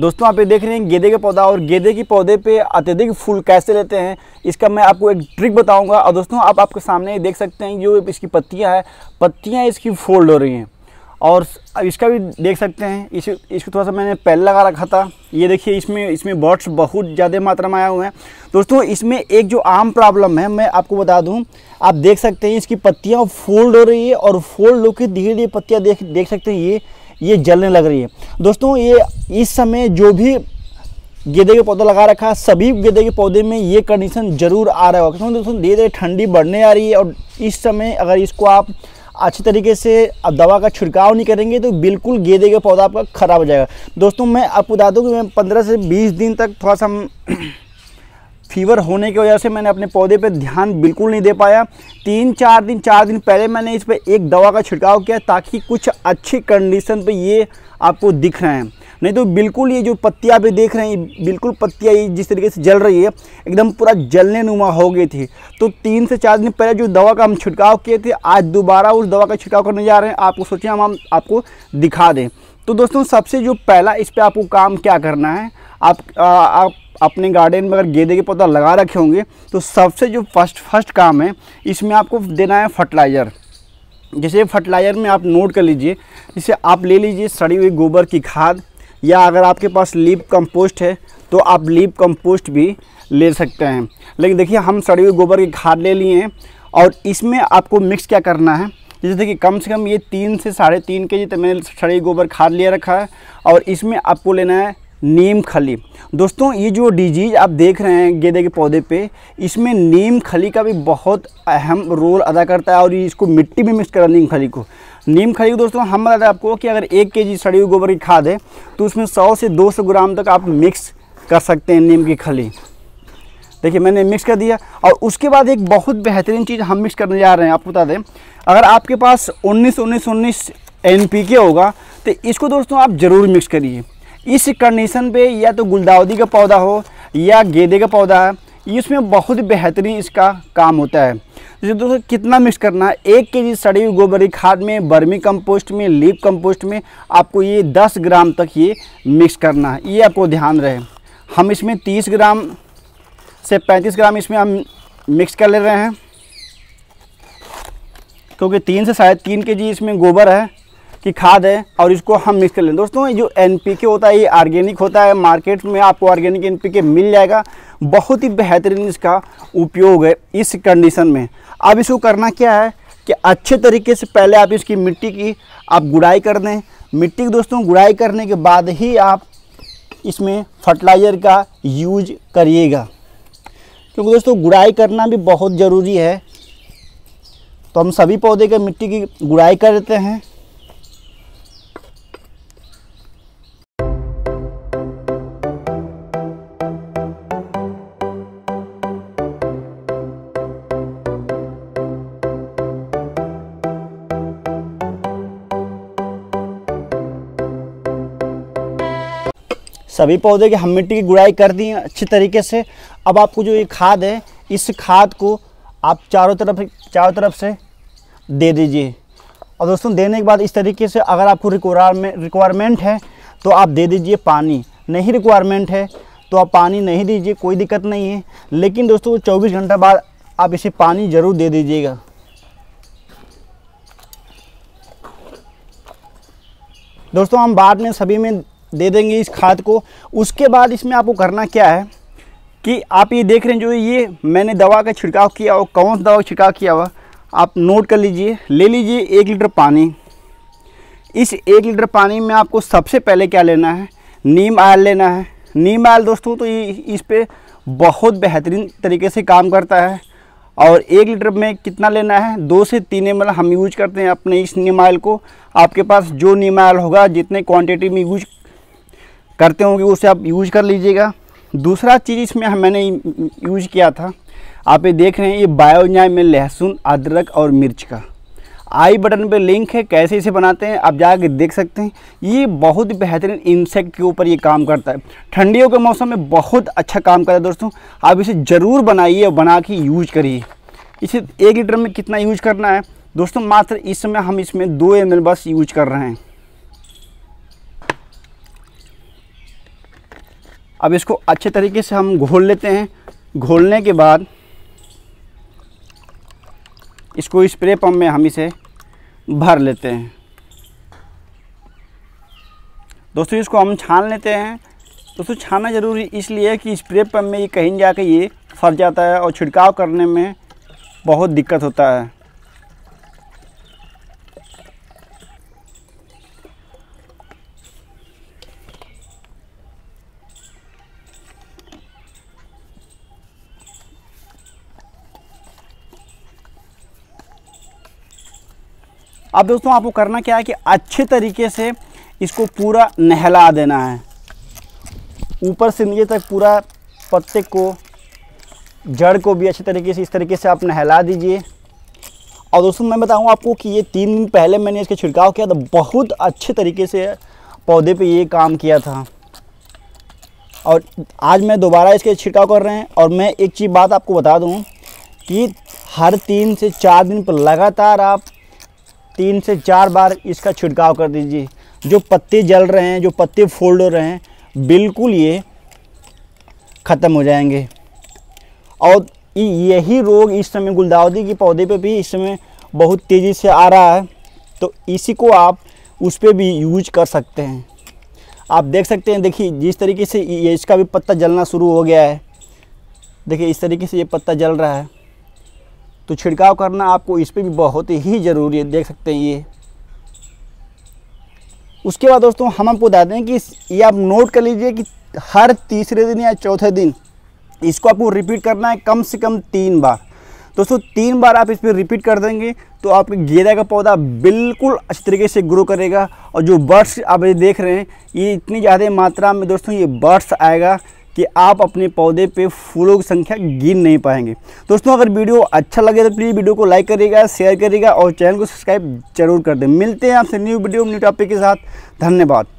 दोस्तों आप ये देख रहे हैं गेंदे का पौधा और गेंदे के पौधे पे अत्यधिक फूल कैसे लेते हैं इसका मैं आपको एक ट्रिक बताऊंगा और दोस्तों आप आपके सामने देख सकते हैं जो इसकी पत्तियां हैं पत्तियां इसकी फोल्ड हो रही हैं और इसका भी देख सकते हैं इस इसको थोड़ा सा मैंने पहले लगा रखा था ये देखिए इसमें इसमें बर्ड्स बहुत ज़्यादा मात्रा में आए हुए हैं दोस्तों इसमें एक जो आम प्रॉब्लम है मैं आपको बता दूं आप देख सकते हैं इसकी पत्तियां फोल्ड हो रही है और फोल्ड होकर धीरे धीरे पत्तियां देख देख सकते हैं ये ये जलने लग रही है दोस्तों ये इस समय जो भी गेंदे के पौधा लगा रखा है सभी गेंदे के पौधे में ये कंडीशन जरूर आ रहा होगा क्योंकि दोस्तों धीरे धीरे ठंडी बढ़ने आ रही है और इस समय अगर इसको आप अच्छे तरीके से अब दवा का छिड़काव नहीं करेंगे तो बिल्कुल गेंदे का पौधा आपका ख़राब हो जाएगा दोस्तों मैं आपको बता दूँ कि मैं पंद्रह से बीस दिन तक थोड़ा सा फीवर होने की वजह से मैंने अपने पौधे पे ध्यान बिल्कुल नहीं दे पाया तीन चार दिन चार दिन पहले मैंने इस पर एक दवा का छिड़काव किया ताकि कुछ अच्छी कंडीशन पे ये आपको दिख रहे हैं नहीं तो बिल्कुल ये जो पत्तियाँ भी देख रहे हैं बिल्कुल पत्तियाँ ये जिस तरीके से जल रही है एकदम पूरा जलने नुमा हो गई थी तो तीन से चार दिन पहले जो दवा का हम छिड़काव किए थे आज दोबारा उस दवा का छिड़काव करने जा रहे हैं आपको सोचें हम, हम आपको दिखा दें तो दोस्तों सबसे जो पहला इस पर आपको काम क्या करना है आप, आ, आप अपने गार्डन में अगर गेंदे के पौधा लगा रखे होंगे तो सबसे जो फर्स्ट फर्स्ट काम है इसमें आपको देना है फर्टिलाइज़र जैसे फर्टिलाइज़र में आप नोट कर लीजिए जैसे आप ले लीजिए सड़ी हुई गोबर की खाद या अगर आपके पास लीप कंपोस्ट है तो आप लीप कंपोस्ट भी ले सकते हैं लेकिन देखिए हम सड़ी हुई गोबर की खाद ले लिए हैं और इसमें आपको मिक्स क्या करना है जैसे देखिए कम से कम ये तीन से साढ़े तीन के जी तक मैंने सड़ी गोबर खाद ले रखा है और इसमें आपको लेना है नीम खली दोस्तों ये जो डिजीज़ आप देख रहे हैं गेंदे के पौधे पे इसमें नीम खली का भी बहुत अहम रोल अदा करता है और इसको मिट्टी में मिक्स करा नीम खली को नीम खली को दोस्तों हम बताते हैं आपको कि अगर एक के जी सड़ी हुई गोबर की खाद है तो उसमें सौ से दो सौ ग्राम तक आप मिक्स कर सकते हैं नीम की खली देखिए मैंने मिक्स कर दिया और उसके बाद एक बहुत बेहतरीन चीज़ हम मिक्स करने जा रहे हैं आपको बता दें अगर आपके पास उन्नीस उन्नीस उन्नीस एन होगा तो इसको दोस्तों आप ज़रूर मिक्स करिए इस कंडीशन पे या तो गुलदाउदी का पौधा हो या गेंदे का पौधा है इसमें बहुत ही बेहतरीन इसका काम होता है जैसे दोस्तों कितना मिक्स करना है एक के जी सड़ी हुई गोबर की खाद में बर्मी कंपोस्ट में लीप कंपोस्ट में आपको ये 10 ग्राम तक ये मिक्स करना है ये आपको ध्यान रहे हम इसमें 30 ग्राम से 35 ग्राम इसमें हम मिक्स कर ले रहे हैं क्योंकि तीन से साढ़े तीन के जी इसमें गोबर है की खाद है और इसको हम मिक्स कर लें दोस्तों जो एन होता है ये ऑर्गेनिक होता है मार्केट में आपको ऑर्गेनिक एन मिल जाएगा बहुत ही बेहतरीन इसका उपयोग है इस कंडीशन में अब इसको करना क्या है कि अच्छे तरीके से पहले आप इसकी मिट्टी की आप गुड़ाई कर दें मिट्टी की दोस्तों गुड़ाई करने के बाद ही आप इसमें फर्टिलाइज़र का यूज करिएगा क्योंकि दोस्तों गुड़ाई करना भी बहुत ज़रूरी है तो हम सभी पौधे के मिट्टी की गुड़ाई कर देते हैं सभी पौधे की हम मिट्टी की गुड़ाई कर दी है अच्छी तरीके से अब आपको जो ये खाद है इस खाद को आप चारों तरफ चारों तरफ से दे दीजिए और दोस्तों देने के बाद इस तरीके से अगर आपको रिक्वायरमेंट रिक्वायरमेंट है तो आप दे दीजिए पानी नहीं रिक्वायरमेंट है तो आप पानी नहीं दीजिए कोई दिक्कत नहीं है लेकिन दोस्तों चौबीस घंटा बाद आप इसे पानी ज़रूर दे दीजिएगा दोस्तों हम बाद में सभी में दे देंगे इस खाद को उसके बाद इसमें आपको करना क्या है कि आप ये देख रहे हैं जो ये मैंने दवा का छिड़काव किया और कौन सा दवा का छिड़काव किया हुआ आप नोट कर लीजिए ले लीजिए एक लीटर पानी इस एक लीटर पानी में आपको सबसे पहले क्या लेना है नीम आयल लेना है नीम आयल दोस्तों तो ये इस पर बहुत बेहतरीन तरीके से काम करता है और एक लीटर में कितना लेना है दो से तीन एम हम यूज करते हैं अपने इस नीम आयल को आपके पास जो नीम आयल होगा जितने क्वांटिटी में यूज करते होंगे उसे आप यूज कर लीजिएगा दूसरा चीज़ इसमें मैंने यूज किया था आप ये देख रहे हैं ये बायोजाम में लहसुन अदरक और मिर्च का आई बटन पे लिंक है कैसे इसे बनाते हैं आप जाके देख सकते हैं ये बहुत बेहतरीन इंसेक्ट के ऊपर ये काम करता है ठंडियों के मौसम में बहुत अच्छा काम करता है दोस्तों आप इसे ज़रूर बनाइए और बना के यूज करिए इसे एक लीटर में कितना यूज करना है दोस्तों मात्र इस समय हम इसमें दो एम बस यूज कर रहे हैं अब इसको अच्छे तरीके से हम घोल लेते हैं घोलने के बाद इसको स्प्रे पम्प पंप में हम इसे भर लेते हैं दोस्तों इसको हम छान लेते हैं दोस्तों छाना ज़रूरी इसलिए कि स्प्रे पम्प पंप में ये कहीं जाके ये फट जाता है और छिड़काव करने में बहुत दिक्कत होता है अब दोस्तों आपको करना क्या है कि अच्छे तरीके से इसको पूरा नहला देना है ऊपर से नीचे तक पूरा पत्ते को जड़ को भी अच्छे तरीके से इस तरीके से आप नहला दीजिए और दोस्तों मैं बताऊं आपको कि ये तीन दिन पहले मैंने इसका छिड़काव किया था बहुत अच्छे तरीके से पौधे पे ये काम किया था और आज मैं दोबारा इसके छिड़काव कर रहे हैं और मैं एक चीज़ बात आपको बता दूँ कि हर तीन से चार दिन पर लगातार आप तीन से चार बार इसका छिड़काव कर दीजिए जो पत्ते जल रहे हैं जो पत्ते फोल्ड हो रहे हैं बिल्कुल ये ख़त्म हो जाएंगे और यही रोग इस समय गुलदावदी के पौधे पे भी इस समय बहुत तेज़ी से आ रहा है तो इसी को आप उस पर भी यूज कर सकते हैं आप देख सकते हैं देखिए जिस तरीके से ये इसका भी पत्ता जलना शुरू हो गया है देखिए इस तरीके से ये पत्ता जल रहा है तो छिड़काव करना आपको इस पर भी बहुत ही ज़रूरी है देख सकते हैं ये उसके बाद दोस्तों हम आपको बता दें कि ये आप नोट कर लीजिए कि हर तीसरे दिन या चौथे दिन इसको आपको रिपीट करना है कम से कम तीन बार दोस्तों तीन बार आप इस पर रिपीट कर देंगे तो आपके गेंदा का पौधा बिल्कुल अच्छे तरीके से ग्रो करेगा और जो बर्ड्स आप ये देख रहे हैं ये इतनी ज़्यादा मात्रा में दोस्तों ये बर्ड्स आएगा कि आप अपने पौधे पे फूलों की संख्या गिन नहीं पाएंगे दोस्तों अगर वीडियो अच्छा लगे तो प्लीज़ वीडियो को लाइक करिएगा शेयर करिएगा और चैनल को सब्सक्राइब जरूर कर दें मिलते हैं आपसे न्यू वीडियो न्यू टॉपिक के साथ धन्यवाद